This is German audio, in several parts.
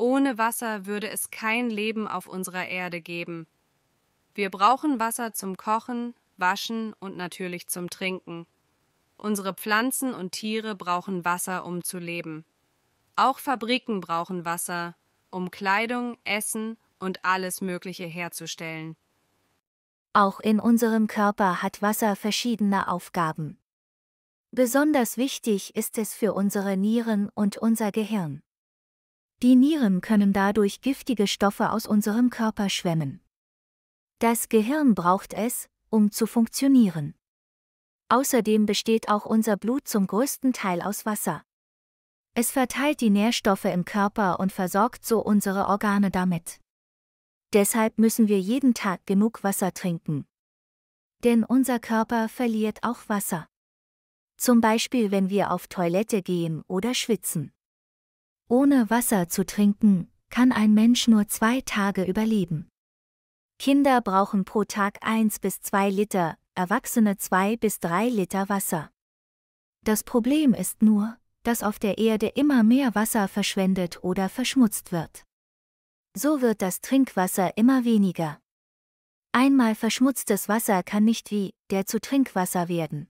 Ohne Wasser würde es kein Leben auf unserer Erde geben. Wir brauchen Wasser zum Kochen, Waschen und natürlich zum Trinken. Unsere Pflanzen und Tiere brauchen Wasser, um zu leben. Auch Fabriken brauchen Wasser, um Kleidung, Essen und alles Mögliche herzustellen. Auch in unserem Körper hat Wasser verschiedene Aufgaben. Besonders wichtig ist es für unsere Nieren und unser Gehirn. Die Nieren können dadurch giftige Stoffe aus unserem Körper schwemmen. Das Gehirn braucht es, um zu funktionieren. Außerdem besteht auch unser Blut zum größten Teil aus Wasser. Es verteilt die Nährstoffe im Körper und versorgt so unsere Organe damit. Deshalb müssen wir jeden Tag genug Wasser trinken. Denn unser Körper verliert auch Wasser. Zum Beispiel wenn wir auf Toilette gehen oder schwitzen. Ohne Wasser zu trinken, kann ein Mensch nur zwei Tage überleben. Kinder brauchen pro Tag 1 bis 2 Liter, Erwachsene 2 bis 3 Liter Wasser. Das Problem ist nur, dass auf der Erde immer mehr Wasser verschwendet oder verschmutzt wird. So wird das Trinkwasser immer weniger. Einmal verschmutztes Wasser kann nicht wie der zu Trinkwasser werden.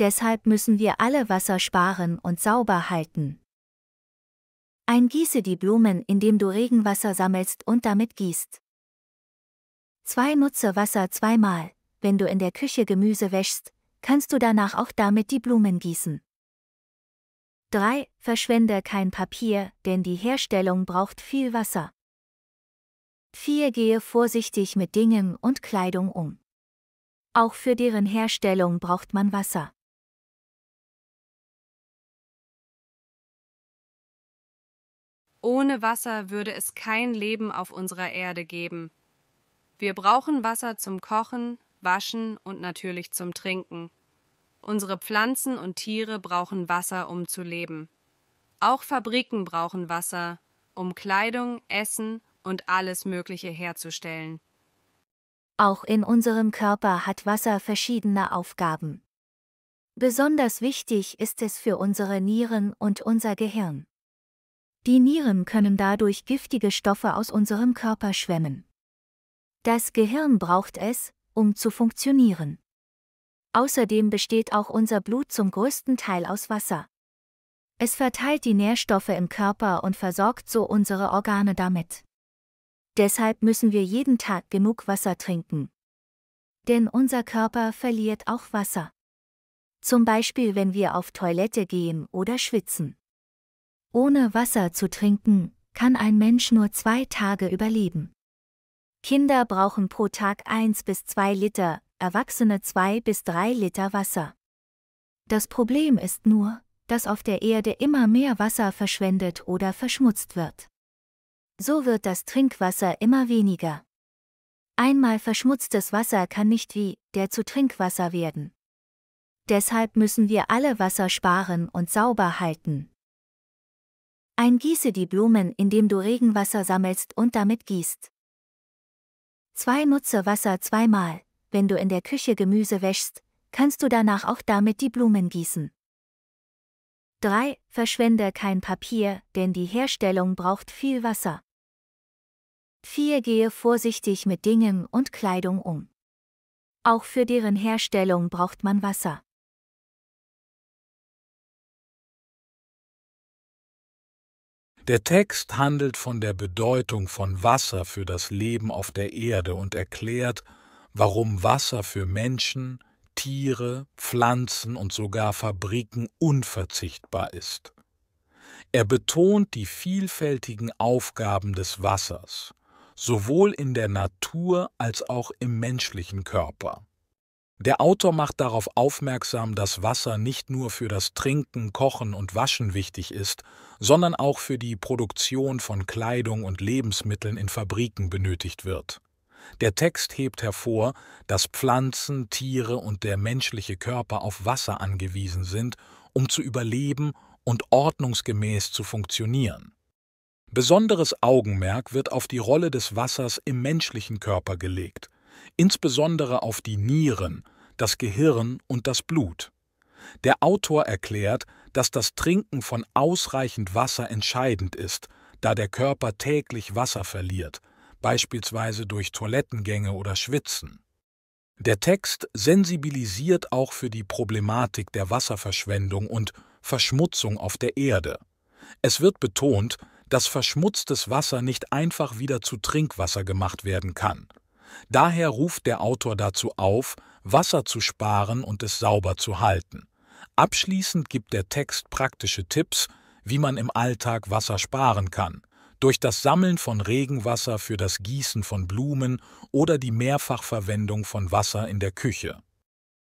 Deshalb müssen wir alle Wasser sparen und sauber halten. Ein Gieße die Blumen, indem du Regenwasser sammelst und damit gießt. 2. Nutze Wasser zweimal. Wenn du in der Küche Gemüse wäschst, kannst du danach auch damit die Blumen gießen. 3. Verschwende kein Papier, denn die Herstellung braucht viel Wasser. 4. Gehe vorsichtig mit Dingen und Kleidung um. Auch für deren Herstellung braucht man Wasser. Ohne Wasser würde es kein Leben auf unserer Erde geben. Wir brauchen Wasser zum Kochen, Waschen und natürlich zum Trinken. Unsere Pflanzen und Tiere brauchen Wasser, um zu leben. Auch Fabriken brauchen Wasser, um Kleidung, Essen und alles Mögliche herzustellen. Auch in unserem Körper hat Wasser verschiedene Aufgaben. Besonders wichtig ist es für unsere Nieren und unser Gehirn. Die Nieren können dadurch giftige Stoffe aus unserem Körper schwemmen. Das Gehirn braucht es, um zu funktionieren. Außerdem besteht auch unser Blut zum größten Teil aus Wasser. Es verteilt die Nährstoffe im Körper und versorgt so unsere Organe damit. Deshalb müssen wir jeden Tag genug Wasser trinken. Denn unser Körper verliert auch Wasser. Zum Beispiel wenn wir auf Toilette gehen oder schwitzen. Ohne Wasser zu trinken, kann ein Mensch nur zwei Tage überleben. Kinder brauchen pro Tag 1 bis 2 Liter, Erwachsene 2 bis 3 Liter Wasser. Das Problem ist nur, dass auf der Erde immer mehr Wasser verschwendet oder verschmutzt wird. So wird das Trinkwasser immer weniger. Einmal verschmutztes Wasser kann nicht wie der zu Trinkwasser werden. Deshalb müssen wir alle Wasser sparen und sauber halten. Eingieße die Blumen, indem du Regenwasser sammelst und damit gießt. 2. Nutze Wasser zweimal. Wenn du in der Küche Gemüse wäschst, kannst du danach auch damit die Blumen gießen. 3. Verschwende kein Papier, denn die Herstellung braucht viel Wasser. 4. Gehe vorsichtig mit Dingen und Kleidung um. Auch für deren Herstellung braucht man Wasser. Der Text handelt von der Bedeutung von Wasser für das Leben auf der Erde und erklärt, warum Wasser für Menschen, Tiere, Pflanzen und sogar Fabriken unverzichtbar ist. Er betont die vielfältigen Aufgaben des Wassers, sowohl in der Natur als auch im menschlichen Körper. Der Autor macht darauf aufmerksam, dass Wasser nicht nur für das Trinken, Kochen und Waschen wichtig ist, sondern auch für die Produktion von Kleidung und Lebensmitteln in Fabriken benötigt wird. Der Text hebt hervor, dass Pflanzen, Tiere und der menschliche Körper auf Wasser angewiesen sind, um zu überleben und ordnungsgemäß zu funktionieren. Besonderes Augenmerk wird auf die Rolle des Wassers im menschlichen Körper gelegt, insbesondere auf die Nieren, das Gehirn und das Blut. Der Autor erklärt, dass das Trinken von ausreichend Wasser entscheidend ist, da der Körper täglich Wasser verliert, beispielsweise durch Toilettengänge oder Schwitzen. Der Text sensibilisiert auch für die Problematik der Wasserverschwendung und Verschmutzung auf der Erde. Es wird betont, dass verschmutztes Wasser nicht einfach wieder zu Trinkwasser gemacht werden kann. Daher ruft der Autor dazu auf, Wasser zu sparen und es sauber zu halten. Abschließend gibt der Text praktische Tipps, wie man im Alltag Wasser sparen kann. Durch das Sammeln von Regenwasser für das Gießen von Blumen oder die Mehrfachverwendung von Wasser in der Küche.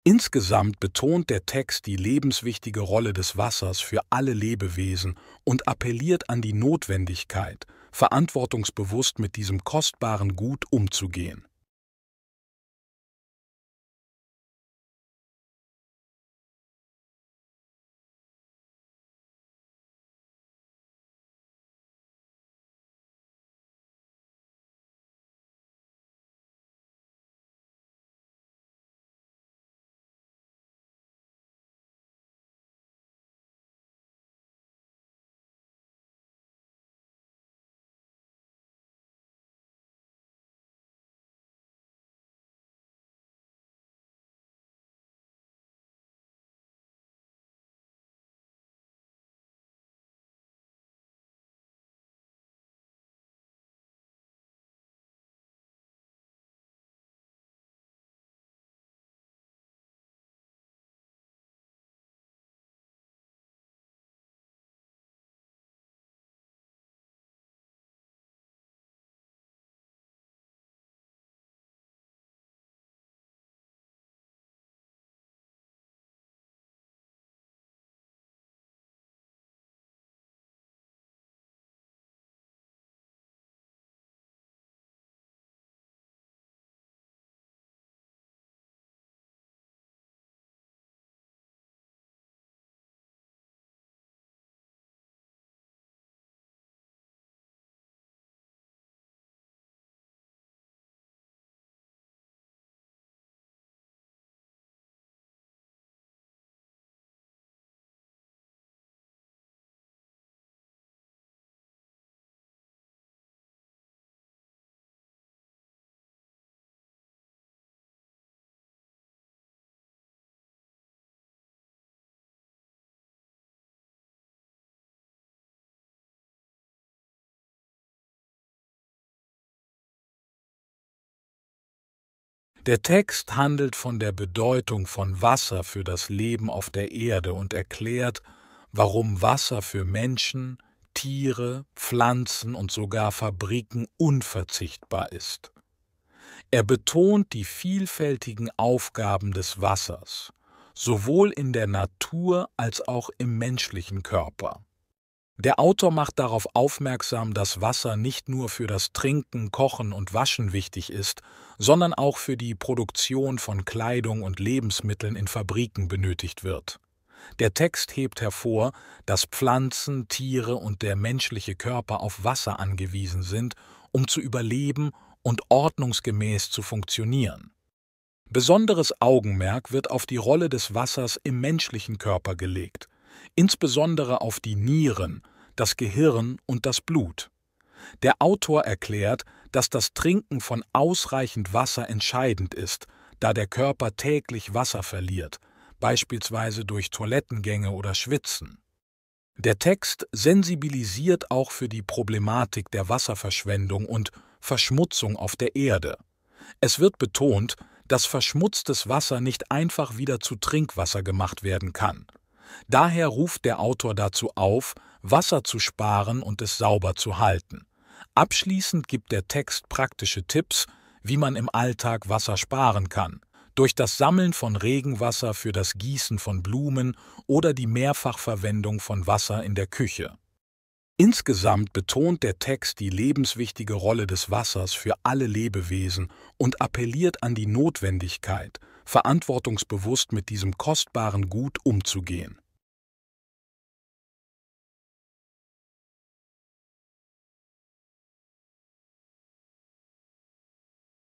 Insgesamt betont der Text die lebenswichtige Rolle des Wassers für alle Lebewesen und appelliert an die Notwendigkeit, verantwortungsbewusst mit diesem kostbaren Gut umzugehen. Der Text handelt von der Bedeutung von Wasser für das Leben auf der Erde und erklärt, warum Wasser für Menschen, Tiere, Pflanzen und sogar Fabriken unverzichtbar ist. Er betont die vielfältigen Aufgaben des Wassers, sowohl in der Natur als auch im menschlichen Körper. Der Autor macht darauf aufmerksam, dass Wasser nicht nur für das Trinken, Kochen und Waschen wichtig ist, sondern auch für die Produktion von Kleidung und Lebensmitteln in Fabriken benötigt wird. Der Text hebt hervor, dass Pflanzen, Tiere und der menschliche Körper auf Wasser angewiesen sind, um zu überleben und ordnungsgemäß zu funktionieren. Besonderes Augenmerk wird auf die Rolle des Wassers im menschlichen Körper gelegt, insbesondere auf die Nieren, das Gehirn und das Blut. Der Autor erklärt, dass das Trinken von ausreichend Wasser entscheidend ist, da der Körper täglich Wasser verliert, beispielsweise durch Toilettengänge oder Schwitzen. Der Text sensibilisiert auch für die Problematik der Wasserverschwendung und Verschmutzung auf der Erde. Es wird betont, dass verschmutztes Wasser nicht einfach wieder zu Trinkwasser gemacht werden kann. Daher ruft der Autor dazu auf, Wasser zu sparen und es sauber zu halten. Abschließend gibt der Text praktische Tipps, wie man im Alltag Wasser sparen kann. Durch das Sammeln von Regenwasser für das Gießen von Blumen oder die Mehrfachverwendung von Wasser in der Küche. Insgesamt betont der Text die lebenswichtige Rolle des Wassers für alle Lebewesen und appelliert an die Notwendigkeit, verantwortungsbewusst mit diesem kostbaren Gut umzugehen.